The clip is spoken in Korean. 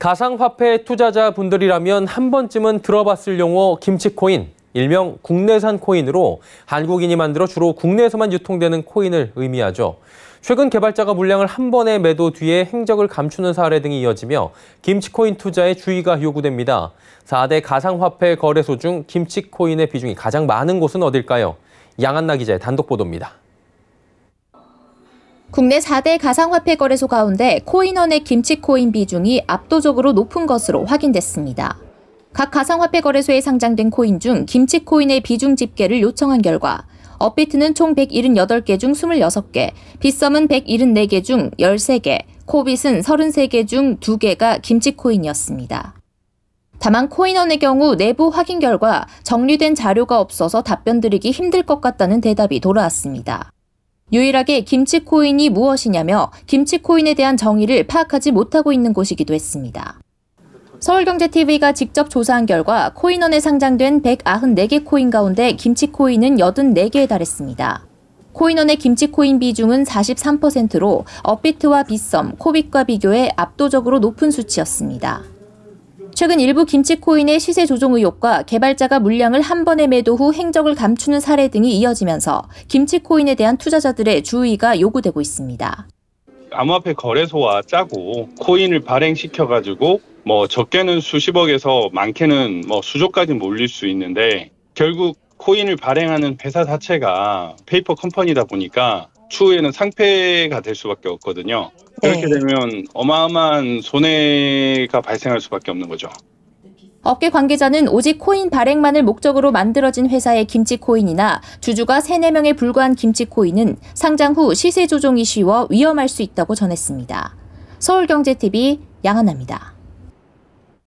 가상화폐 투자자분들이라면 한 번쯤은 들어봤을 용어 김치코인, 일명 국내산 코인으로 한국인이 만들어 주로 국내에서만 유통되는 코인을 의미하죠. 최근 개발자가 물량을 한 번에 매도 뒤에 행적을 감추는 사례 등이 이어지며 김치코인 투자에 주의가 요구됩니다. 4대 가상화폐 거래소 중 김치코인의 비중이 가장 많은 곳은 어딜까요? 양한나 기자의 단독 보도입니다. 국내 4대 가상화폐 거래소 가운데 코인원의 김치코인 비중이 압도적으로 높은 것으로 확인됐습니다. 각 가상화폐 거래소에 상장된 코인 중 김치코인의 비중 집계를 요청한 결과 업비트는 총 178개 중 26개, 빗썸은 174개 중 13개, 코빗은 33개 중 2개가 김치코인이었습니다. 다만 코인원의 경우 내부 확인 결과 정리된 자료가 없어서 답변드리기 힘들 것 같다는 대답이 돌아왔습니다. 유일하게 김치 코인이 무엇이냐며 김치 코인에 대한 정의를 파악하지 못하고 있는 곳이기도 했습니다. 서울경제TV가 직접 조사한 결과 코인원에 상장된 194개 코인 가운데 김치 코인은 84개에 달했습니다. 코인원의 김치 코인 비중은 43%로 업비트와 빗썸, 코빅과 비교해 압도적으로 높은 수치였습니다. 최근 일부 김치 코인의 시세 조정 의혹과 개발자가 물량을 한 번에 매도 후 행적을 감추는 사례 등이 이어지면서 김치 코인에 대한 투자자들의 주의가 요구되고 있습니다. 암호화폐 거래소와 짜고 코인을 발행시켜 가지고 뭐 적게는 수십억에서 많게는 뭐 수조까지 몰릴 수 있는데 결국 코인을 발행하는 회사 자체가 페이퍼 컴퍼니다 보니까 추후에는 상패가될 수밖에 없거든요. 그렇게 네. 되면 어마어마한 손해가 발생할 수밖에 없는 거죠. 업계 관계자는 오직 코인 발행만을 목적으로 만들어진 회사의 김치 코인이나 주주가 3, 4명에 불과한 김치 코인은 상장 후 시세 조종이 쉬워 위험할 수 있다고 전했습니다. 서울경제TV 양하나입니다.